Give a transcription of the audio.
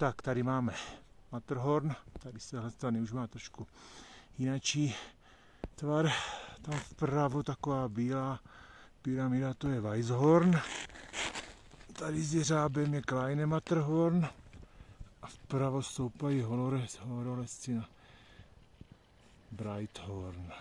Tak tady máme Matterhorn, tady se téhle už má trošku jináčí tvar. Tam vpravo taková bílá pyramida, to je Weisshorn. Tady s jeřábem je Kleine Matterhorn. A vpravo stoupají horolezci na Breithorn.